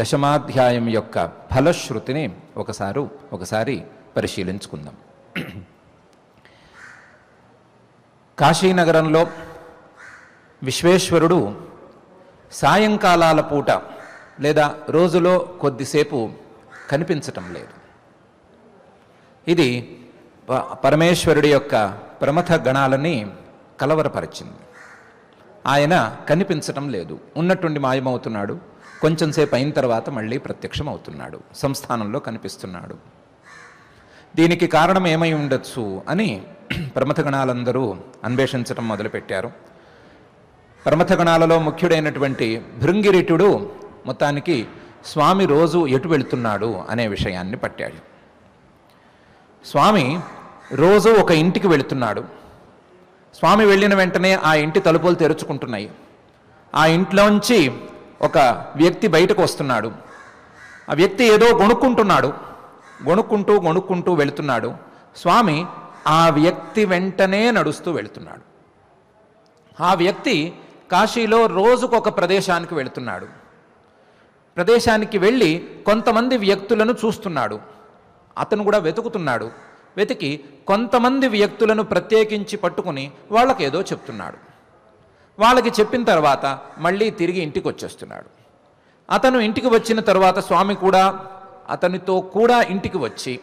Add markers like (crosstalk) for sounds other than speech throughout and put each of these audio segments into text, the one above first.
దశమాధ్యాయం యొక్క ఫలశ్రుతిని ఒకసారి ఒకసారి పరిశీలించుకుందాం కాశీనగరంలో విశ్వేశ్వరుడు సాయంకాలాల పూట లేదా రోజులో కొద్దిసేపు కనిపించటం లేదు ఇది పరమేశ్వరుడి యొక్క ప్రమథ గణాలని కలవరపరిచింది ఆయన కనిపించటం లేదు ఉన్నట్టుండి మాయమవుతున్నాడు కొంచెం సేపు అయిన తర్వాత మళ్ళీ ప్రత్యక్షం అవుతున్నాడు సంస్థానంలో కనిపిస్తున్నాడు దీనికి కారణం ఏమై ఉండొచ్చు అని ప్రమథగణాలందరూ అన్వేషించడం మొదలుపెట్టారు పరమథగణాలలో ముఖ్యుడైనటువంటి భృంగిరిటుడు మొత్తానికి స్వామి రోజు ఎటు వెళుతున్నాడు అనే విషయాన్ని పట్టాడు స్వామి రోజు ఒక ఇంటికి వెళుతున్నాడు స్వామి వెళ్ళిన వెంటనే ఆ ఇంటి తలుపులు తెరుచుకుంటున్నాయి ఆ ఇంట్లోంచి ఒక వ్యక్తి బయటకు వస్తున్నాడు ఆ వ్యక్తి ఏదో గొనుక్కుంటున్నాడు గొణుక్కుంటూ గొణుక్కుంటూ వెళుతున్నాడు స్వామి ఆ వ్యక్తి వెంటనే నడుస్తూ వెళుతున్నాడు ఆ వ్యక్తి కాశీలో రోజుకొక ప్రదేశానికి వెళుతున్నాడు ప్రదేశానికి వెళ్ళి కొంతమంది వ్యక్తులను చూస్తున్నాడు అతను కూడా వెతుకుతున్నాడు వెతికి కొంతమంది వ్యక్తులను ప్రత్యేకించి పట్టుకుని వాళ్ళకేదో చెప్తున్నాడు వాళ్ళకి చెప్పిన తర్వాత మళ్ళీ తిరిగి ఇంటికి వచ్చేస్తున్నాడు అతను ఇంటికి వచ్చిన తర్వాత స్వామి కూడా అతనితో కూడా ఇంటికి వచ్చి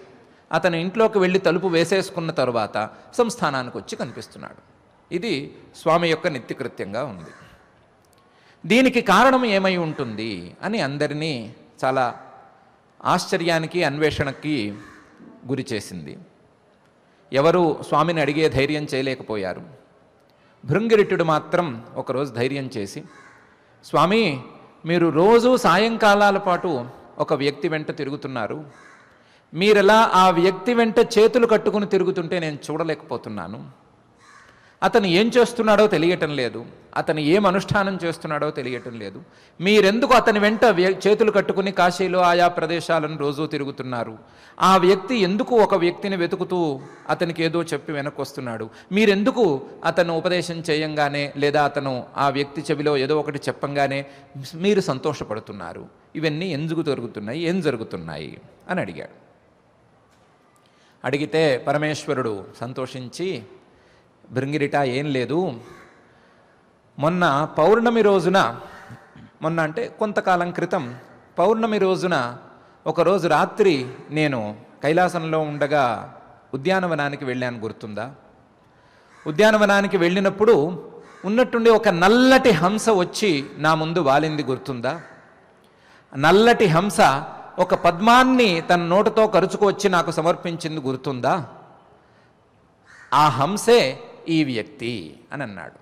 అతను ఇంట్లోకి వెళ్ళి తలుపు వేసేసుకున్న తర్వాత సంస్థానానికి వచ్చి కనిపిస్తున్నాడు ఇది స్వామి యొక్క నిత్యకృత్యంగా ఉంది దీనికి కారణం ఏమై ఉంటుంది అని అందరినీ చాలా ఆశ్చర్యానికి అన్వేషణకి గురి చేసింది ఎవరు స్వామిని అడిగే ధైర్యం చేయలేకపోయారు భృంగిరిటుడు మాత్రం ఒకరోజు ధైర్యం చేసి స్వామి మీరు రోజు సాయంకాలాల పాటు ఒక వ్యక్తి వెంట తిరుగుతున్నారు మీరెలా ఆ వ్యక్తి వెంట చేతులు కట్టుకుని తిరుగుతుంటే నేను చూడలేకపోతున్నాను అతను ఏం చేస్తున్నాడో తెలియటం లేదు అతను ఏం అనుష్ఠానం చేస్తున్నాడో తెలియటం లేదు మీరెందుకు అతని వెంట చేతులు కట్టుకుని కాశీలో ఆయా ప్రదేశాలను రోజూ తిరుగుతున్నారు ఆ వ్యక్తి ఎందుకు ఒక వ్యక్తిని వెతుకుతూ అతనికి ఏదో చెప్పి వెనక్కి వస్తున్నాడు మీరెందుకు అతను ఉపదేశం చేయంగానే లేదా అతను ఆ వ్యక్తి చెవిలో ఏదో ఒకటి చెప్పంగానే మీరు సంతోషపడుతున్నారు ఇవన్నీ ఎందుకు జరుగుతున్నాయి ఏం జరుగుతున్నాయి అని అడిగాడు అడిగితే పరమేశ్వరుడు సంతోషించి బృంగిరిట ఏం లేదు మొన్న పౌర్ణమి రోజున మొన్న అంటే కొంతకాలం క్రితం పౌర్ణమి రోజున ఒకరోజు రాత్రి నేను కైలాసంలో ఉండగా ఉద్యానవనానికి వెళ్ళాను గుర్తుందా ఉద్యానవనానికి వెళ్ళినప్పుడు ఉన్నట్టుండి ఒక నల్లటి హంస వచ్చి నా ముందు వాలింది గుర్తుందా నల్లటి హంస ఒక పద్మాన్ని తన నోటతో కరుచుకు వచ్చి నాకు సమర్పించింది గుర్తుందా ఆ హంసే ఈ వ్యక్తి అని అన్నాడు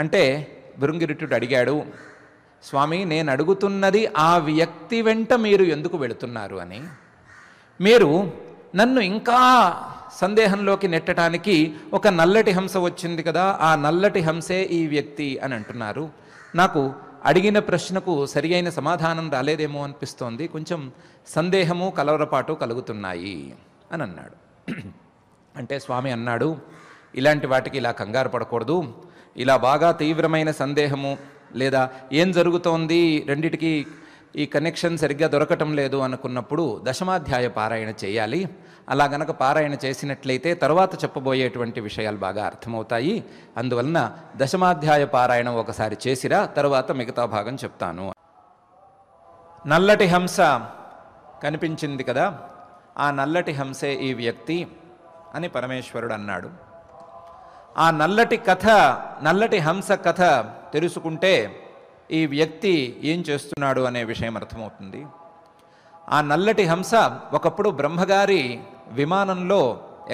అంటే భృంగిరుటుడు అడిగాడు స్వామి నేను అడుగుతున్నది ఆ వ్యక్తి వెంట మీరు ఎందుకు వెళుతున్నారు అని మీరు నన్ను ఇంకా సందేహంలోకి నెట్టడానికి ఒక నల్లటి హంస వచ్చింది కదా ఆ నల్లటి హంసే ఈ వ్యక్తి అని అంటున్నారు నాకు అడిగిన ప్రశ్నకు సరి సమాధానం రాలేదేమో అనిపిస్తోంది కొంచెం సందేహము కలవరపాటు కలుగుతున్నాయి అని అన్నాడు (clears throat) అంటే స్వామి అన్నాడు ఇలాంటి వాటికి ఇలా కంగారు పడకూడదు ఇలా బాగా తీవ్రమైన సందేహము లేదా ఏం జరుగుతోంది రెండిటికి ఈ కనెక్షన్ సరిగ్గా దొరకటం లేదు అనుకున్నప్పుడు దశమాధ్యాయ పారాయణ చేయాలి అలా గనక పారాయణ చేసినట్లయితే తర్వాత చెప్పబోయేటువంటి విషయాలు బాగా అర్థమవుతాయి అందువలన దశమాధ్యాయ పారాయణం ఒకసారి చేసిరా తర్వాత మిగతా భాగం చెప్తాను నల్లటి హంస కనిపించింది కదా ఆ నల్లటి హంసే ఈ వ్యక్తి అని పరమేశ్వరుడు అన్నాడు ఆ నల్లటి కథ నల్లటి హంస కథ తెలుసుకుంటే ఈ వ్యక్తి ఏం చేస్తున్నాడు అనే విషయం అర్థమవుతుంది ఆ నల్లటి హంస ఒకప్పుడు బ్రహ్మగారి విమానంలో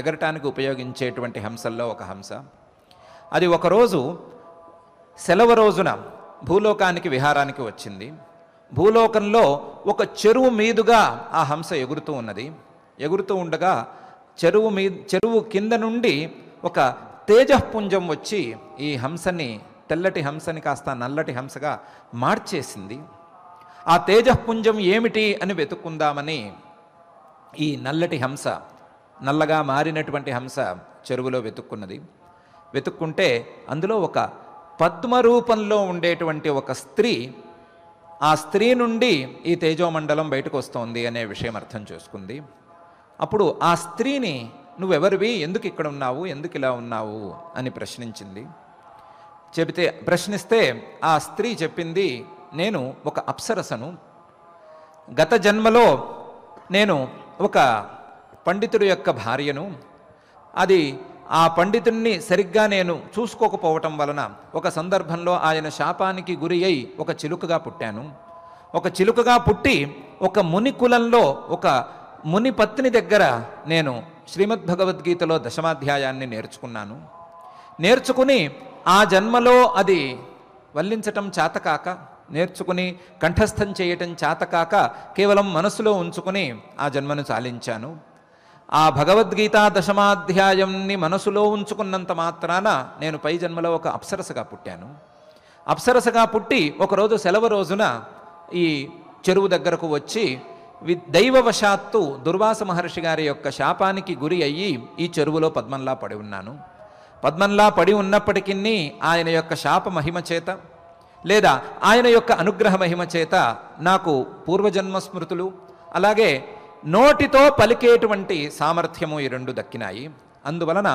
ఎగరటానికి ఉపయోగించేటువంటి హంసల్లో ఒక హంస అది ఒకరోజు సెలవు రోజున భూలోకానికి విహారానికి వచ్చింది భూలోకంలో ఒక చెరువు మీదుగా ఆ హంస ఎగురుతూ ఉన్నది ఎగురుతూ ఉండగా చెరువు మీ చెరువు కింద నుండి ఒక తేజపుంజం వచ్చి ఈ హంసని తెల్లటి హంసని కాస్త నల్లటి హంసగా మార్చేసింది ఆ తేజపుంజం ఏమిటి అని వెతుక్కుందామని ఈ నల్లటి హంస నల్లగా మారినటువంటి హంస చెరువులో వెతుక్కున్నది వెతుక్కుంటే అందులో ఒక పద్మరూపంలో ఉండేటువంటి ఒక స్త్రీ ఆ స్త్రీ నుండి ఈ తేజోమండలం బయటకు వస్తోంది అనే విషయం అర్థం చేసుకుంది అప్పుడు ఆ స్త్రీని నువ్వెవరివి ఎందుకు ఇక్కడ ఉన్నావు ఎందుకు ఇలా ఉన్నావు అని ప్రశ్నించింది చెబితే ప్రశ్నిస్తే ఆ స్త్రీ చెప్పింది నేను ఒక అప్సరసను గత జన్మలో నేను ఒక పండితుడి యొక్క భార్యను అది ఆ పండితుణ్ణి సరిగ్గా నేను చూసుకోకపోవటం వలన ఒక సందర్భంలో ఆయన శాపానికి గురి అయి ఒక చిలుకగా పుట్టాను ఒక చిలుకగా పుట్టి ఒక ముని కులంలో ఒక ముని పత్ని దగ్గర నేను శ్రీమద్ భగవద్గీతలో దశమాధ్యాయాన్ని నేర్చుకున్నాను నేర్చుకుని ఆ జన్మలో అది వల్లించటం చాతకాక నేర్చుకుని కంఠస్థం చేయటం చాతకాక కేవలం మనసులో ఉంచుకుని ఆ జన్మను చాలించాను ఆ భగవద్గీత దశమాధ్యాయంని మనసులో ఉంచుకున్నంత మాత్రాన నేను పై జన్మలో ఒక అప్సరసగా పుట్టాను అప్సరసగా పుట్టి ఒకరోజు సెలవు రోజున ఈ చెరువు దగ్గరకు వచ్చి వి దైవవశాత్తు దుర్వాస మహర్షి గారి యొక్క శాపానికి గురి అయ్యి ఈ చెరువులో పద్మంలా పడి ఉన్నాను పద్మంలా పడి ఉన్నప్పటికీ ఆయన యొక్క శాప మహిమ చేత లేదా ఆయన యొక్క అనుగ్రహ మహిమ చేత నాకు పూర్వజన్మ స్మృతులు అలాగే నోటితో పలికేటువంటి సామర్థ్యము ఈ రెండు దక్కినాయి అందువలన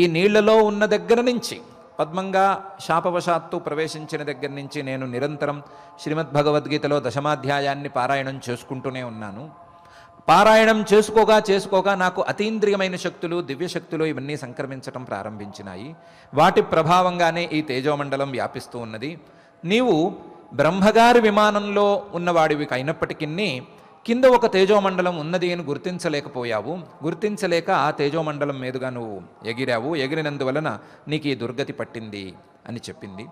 ఈ నీళ్లలో ఉన్న దగ్గర నుంచి పద్మంగా శాపవశాత్తు ప్రవేశించిన దగ్గర నుంచి నేను నిరంతరం శ్రీమద్ భగవద్గీతలో దశమాధ్యాయాన్ని పారాయణం చేసుకుంటూనే ఉన్నాను పారాయణం చేసుకోగా చేసుకోగా నాకు అతీంద్రియమైన శక్తులు దివ్యశక్తులు ఇవన్నీ సంక్రమించడం ప్రారంభించినాయి వాటి ప్రభావంగానే ఈ తేజోమండలం వ్యాపిస్తూ ఉన్నది నీవు బ్రహ్మగారి విమానంలో ఉన్నవాడివి అయినప్పటికీ కింద ఒక తేజోమండలం ఉన్నది అని గుర్తించలేకపోయావు గుర్తించలేక ఆ తేజోమండలం మీదుగా నువ్వు ఎగిరావు ఎగిరినందువలన నీకు ఈ దుర్గతి పట్టింది అని చెప్పింది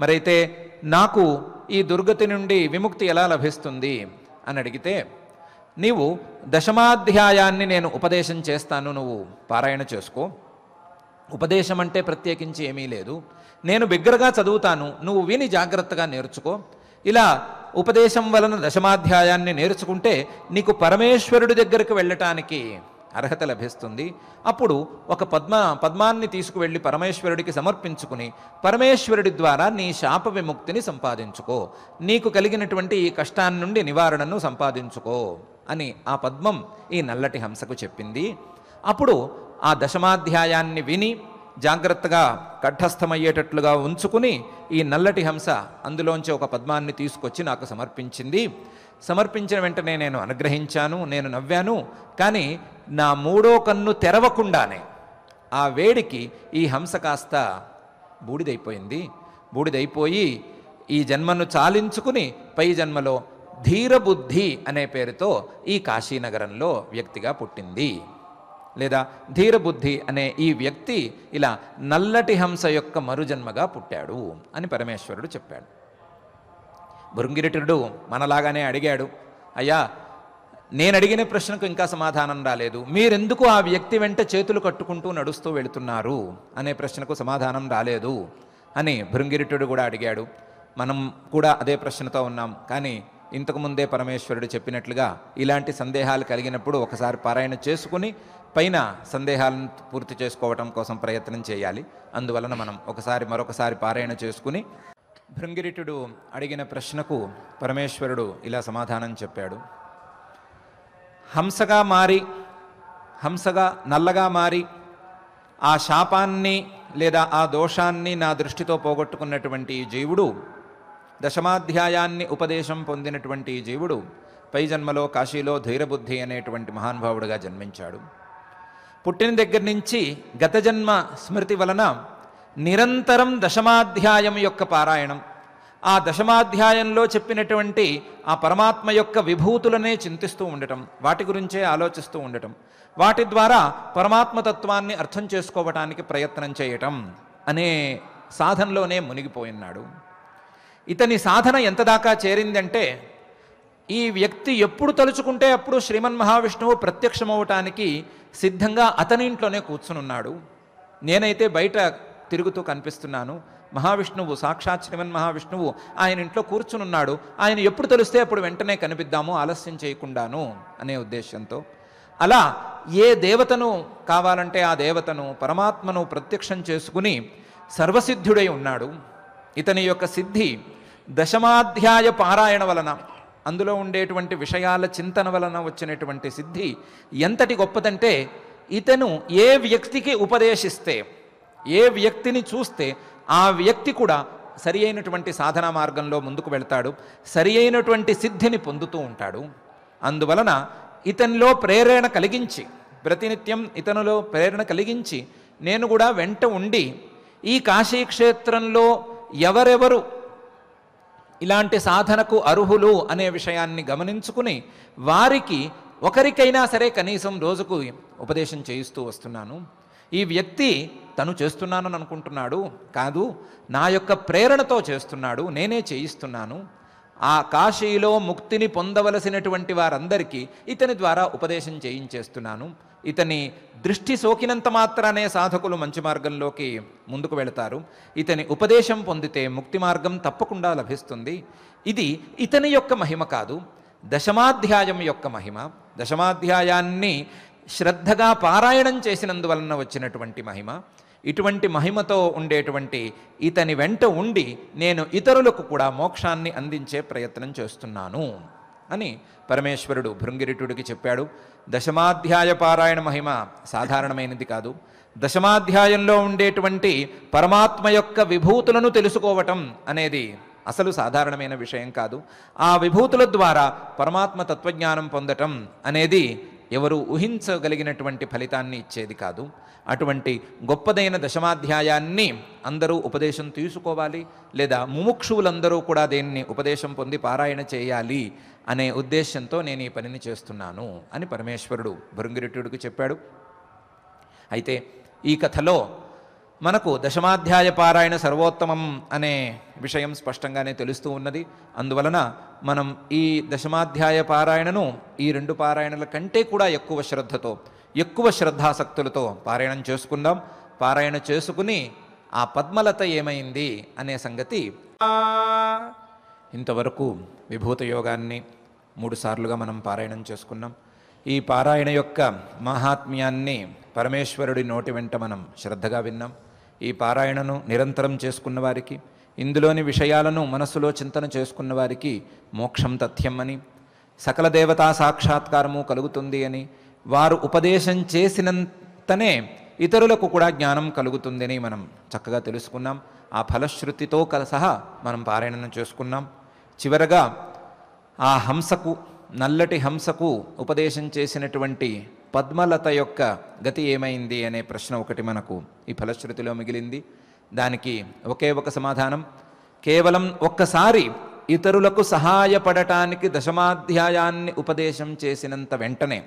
మరైతే నాకు ఈ దుర్గతి నుండి విముక్తి ఎలా లభిస్తుంది అని అడిగితే నీవు దశమాధ్యాయాన్ని నేను ఉపదేశం చేస్తాను నువ్వు పారాయణ చేసుకో ఉపదేశం అంటే ప్రత్యేకించి ఏమీ లేదు నేను బిగ్గరగా చదువుతాను నువ్వు విని జాగ్రత్తగా నేర్చుకో ఇలా ఉపదేశం వలన దశమాధ్యాయాన్ని నేర్చుకుంటే నీకు పరమేశ్వరుడి దగ్గరకు వెళ్ళటానికి అర్హత లభిస్తుంది అప్పుడు ఒక పద్మ పద్మాన్ని తీసుకువెళ్ళి పరమేశ్వరుడికి సమర్పించుకుని పరమేశ్వరుడి ద్వారా నీ శాప విముక్తిని సంపాదించుకో నీకు కలిగినటువంటి ఈ కష్టాన్ని నుండి నివారణను సంపాదించుకో అని ఆ పద్మం ఈ నల్లటి హంసకు చెప్పింది అప్పుడు ఆ దశమాధ్యాయాన్ని విని జాగ్రత్తగా కఠస్థమయ్యేటట్లుగా ఉంచుకుని ఈ నల్లటి హంస అందులోంచి ఒక పద్మాన్ని తీసుకొచ్చి నాకు సమర్పించింది సమర్పించిన వెంటనే నేను అనుగ్రహించాను నేను నవ్వాను కానీ నా మూడో కన్ను తెరవకుండానే ఆ వేడికి ఈ హంస కాస్త బూడిదైపోయింది బూడిదైపోయి ఈ జన్మను చాలించుకుని పై జన్మలో ధీరబుద్ధి అనే పేరుతో ఈ కాశీనగరంలో వ్యక్తిగా పుట్టింది లేదా ధీరబుద్ధి అనే ఈ వ్యక్తి ఇలా నల్లటి హంస యొక్క మరుజన్మగా పుట్టాడు అని పరమేశ్వరుడు చెప్పాడు భృంగిరిటుడు మనలాగానే అడిగాడు అయ్యా నేను అడిగిన ప్రశ్నకు ఇంకా సమాధానం రాలేదు మీరెందుకు ఆ వ్యక్తి వెంట చేతులు కట్టుకుంటూ నడుస్తూ వెళుతున్నారు అనే ప్రశ్నకు సమాధానం రాలేదు అని భృంగిరిటుడు కూడా అడిగాడు మనం కూడా అదే ప్రశ్నతో ఉన్నాం కానీ ఇంతకుముందే పరమేశ్వరుడు చెప్పినట్లుగా ఇలాంటి సందేహాలు కలిగినప్పుడు ఒకసారి పారాయణ చేసుకుని పైన సందేహాలను పూర్తి చేసుకోవటం కోసం ప్రయత్నం చేయాలి అందువలన మనం ఒకసారి మరొకసారి పారాయణ చేసుకుని భృంగిరిటుడు అడిగిన ప్రశ్నకు పరమేశ్వరుడు ఇలా సమాధానం చెప్పాడు హంసగా మారి హంసగా నల్లగా మారి ఆ శాపాన్ని లేదా ఆ దోషాన్ని నా దృష్టితో పోగొట్టుకున్నటువంటి జీవుడు దశమాధ్యాయాన్ని ఉపదేశం పొందినటువంటి జీవుడు పై జన్మలో కాశీలో ధైర్యబుద్ధి అనేటువంటి మహానుభావుడిగా జన్మించాడు పుట్టిన దగ్గర నుంచి గత జన్మ స్మృతి వలన నిరంతరం దశమాధ్యాయం యొక్క పారాయణం ఆ దశమాధ్యాయంలో చెప్పినటువంటి ఆ పరమాత్మ యొక్క విభూతులనే చింతిస్తూ ఉండటం వాటి గురించే ఆలోచిస్తూ ఉండటం వాటి ద్వారా పరమాత్మతత్వాన్ని అర్థం చేసుకోవటానికి ప్రయత్నం చేయటం అనే సాధనలోనే మునిగిపోయినాడు ఇతని సాధన ఎంత దాకా చేరిందంటే ఈ వ్యక్తి ఎప్పుడు తలుచుకుంటే అప్పుడు శ్రీమన్ మహావిష్ణువు ప్రత్యక్షమవటానికి సిద్ధంగా అతని ఇంట్లోనే కూర్చునున్నాడు నేనైతే బయట తిరుగుతూ కనిపిస్తున్నాను మహావిష్ణువు సాక్షాత్ శ్రీమన్ మహావిష్ణువు ఆయన ఇంట్లో కూర్చునున్నాడు ఆయన ఎప్పుడు తెలిస్తే అప్పుడు వెంటనే కనిపిద్దాము ఆలస్యం చేయకుండాను అనే ఉద్దేశంతో అలా ఏ దేవతను కావాలంటే ఆ దేవతను పరమాత్మను ప్రత్యక్షం చేసుకుని సర్వసిద్ధుడై ఉన్నాడు ఇతని యొక్క సిద్ధి దశమాధ్యాయ పారాయణ వలన అందులో ఉండేటువంటి విషయాల చింతన వలన వచ్చినటువంటి సిద్ధి ఎంతటి గొప్పదంటే ఇతను ఏ వ్యక్తికి ఉపదేశిస్తే ఏ వ్యక్తిని చూస్తే ఆ వ్యక్తి కూడా సరి అయినటువంటి సాధన మార్గంలో ముందుకు వెళ్తాడు సరి అయినటువంటి సిద్ధిని పొందుతూ ఉంటాడు అందువలన ఇతనిలో ప్రేరణ కలిగించి ప్రతినిత్యం ఇతనిలో ప్రేరణ కలిగించి నేను కూడా వెంట ఉండి ఈ కాశీక్షేత్రంలో ఎవరెవరు ఇలాంటి సాధనకు అర్హులు అనే విషయాన్ని గమనించుకుని వారికి ఒకరికైనా సరే కనీసం రోజుకు ఉపదేశం చేయిస్తూ వస్తున్నాను ఈ వ్యక్తి తను చేస్తున్నానని అనుకుంటున్నాడు కాదు నా యొక్క ప్రేరణతో చేస్తున్నాడు నేనే చేయిస్తున్నాను ఆ కాశీలో ముక్తిని పొందవలసినటువంటి వారందరికీ ఇతని ద్వారా ఉపదేశం చేయించేస్తున్నాను ఇతని దృష్టి సోకినంత మాత్రానే సాధకులు మంచి మార్గంలోకి ముందుకు వెళతారు ఇతని ఉపదేశం పొందితే ముక్తి మార్గం తప్పకుండా లభిస్తుంది ఇది ఇతని యొక్క మహిమ కాదు దశమాధ్యాయం యొక్క మహిమ దశమాధ్యాయాన్ని శ్రద్ధగా పారాయణం చేసినందువలన వచ్చినటువంటి మహిమ ఇటువంటి మహిమతో ఉండేటువంటి ఇతని వెంట ఉండి నేను ఇతరులకు కూడా మోక్షాన్ని అందించే ప్రయత్నం చేస్తున్నాను అని పరమేశ్వరుడు భృంగిరిటుడికి చెప్పాడు దశమాధ్యాయ పారాయణ మహిమ సాధారణమైనది కాదు దశమాధ్యాయంలో ఉండేటువంటి పరమాత్మ యొక్క విభూతులను తెలుసుకోవటం అనేది అసలు సాధారణమైన విషయం కాదు ఆ విభూతుల ద్వారా పరమాత్మ తత్వజ్ఞానం పొందటం అనేది ఎవరు ఊహించగలిగినటువంటి ఫలితాన్ని ఇచ్చేది కాదు అటువంటి గొప్పదైన దశమాధ్యాయాన్ని అందరూ ఉపదేశం తీసుకోవాలి లేదా ముముక్షువులందరూ కూడా దీన్ని ఉపదేశం పొంది పారాయణ చేయాలి అనే ఉద్దేశంతో నేను ఈ పనిని చేస్తున్నాను అని పరమేశ్వరుడు భృంగిరెట్టుడికి చెప్పాడు అయితే ఈ కథలో మనకు దశమాధ్యాయ పారాయణ సర్వోత్తమం అనే విషయం స్పష్టంగానే తెలుస్తూ ఉన్నది అందువలన మనం ఈ దశమాధ్యాయ పారాయణను ఈ రెండు పారాయణల కంటే కూడా ఎక్కువ శ్రద్ధతో ఎక్కువ శ్రద్ధాసక్తులతో పారాయణం చేసుకుందాం పారాయణ చేసుకుని ఆ పద్మలత ఏమైంది అనే సంగతి ఇంతవరకు విభూత యోగాన్ని మూడుసార్లుగా మనం పారాయణం చేసుకున్నాం ఈ పారాయణ యొక్క మహాత్మ్యాన్ని పరమేశ్వరుడి నోటి వెంట మనం శ్రద్ధగా విన్నాం ఈ పారాయణను నిరంతరం చేసుకున్న వారికి ఇందులోని విషయాలను మనస్సులో చింతన చేసుకున్న వారికి మోక్షం తథ్యం అని సకల దేవతా సాక్షాత్కారము కలుగుతుంది అని వారు ఉపదేశం చేసినంతనే ఇతరులకు కూడా జ్ఞానం కలుగుతుందని మనం చక్కగా తెలుసుకున్నాం ఆ ఫలశ్రుతితో సహా మనం పారాయణను చేసుకున్నాం చివరగా ఆ హంసకు నల్లటి హంసకు ఉపదేశం చేసినటువంటి పద్మలత యొక్క గతి ఏమైంది అనే ప్రశ్న ఒకటి మనకు ఈ ఫలశ్రుతిలో మిగిలింది దానికి ఒకే ఒక సమాధానం కేవలం ఒక్కసారి ఇతరులకు సహాయపడటానికి దశమాధ్యాయాన్ని ఉపదేశం చేసినంత వెంటనే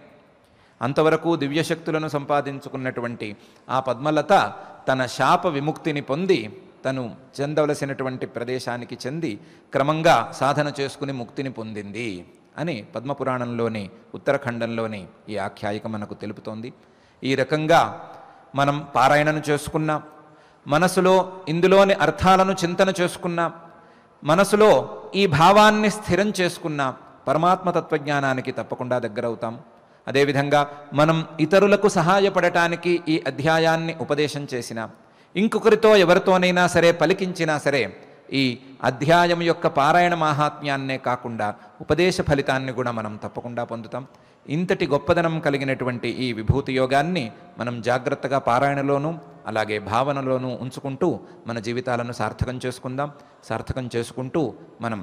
అంతవరకు దివ్యశక్తులను సంపాదించుకున్నటువంటి ఆ పద్మలత తన శాప విముక్తిని పొంది తను చెందవలసినటువంటి ప్రదేశానికి చెంది క్రమంగా సాధన చేసుకుని ముక్తిని పొందింది అని పద్మపురాణంలోని ఉత్తరఖండంలోని ఈ ఆఖ్యాయిక మనకు తెలుపుతోంది ఈ రకంగా మనం పారాయణను చేసుకున్నాం మనసులో ఇందులోని అర్థాలను చింతన చేసుకున్నాం మనసులో ఈ భావాన్ని స్థిరం చేసుకున్నాం పరమాత్మ తత్వజ్ఞానానికి తప్పకుండా దగ్గరవుతాం అదేవిధంగా మనం ఇతరులకు సహాయపడటానికి ఈ అధ్యాయాన్ని ఉపదేశం చేసినాం ఇంకొకరితో ఎవరితోనైనా సరే పలికించినా సరే ఈ అధ్యాయం యొక్క పారాయణ మాహాత్మ్యాన్నే కాకుండా ఉపదేశ ఫలితాన్ని కూడా మనం తప్పకుండా పొందుతాం ఇంతటి గొప్పదనం కలిగినటువంటి ఈ విభూతి యోగాన్ని మనం జాగ్రత్తగా పారాయణలోనూ అలాగే భావనలోనూ ఉంచుకుంటూ మన జీవితాలను సార్థకం చేసుకుందాం సార్థకం చేసుకుంటూ మనం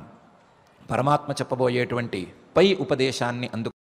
పరమాత్మ చెప్పబోయేటువంటి పై ఉపదేశాన్ని అందుకు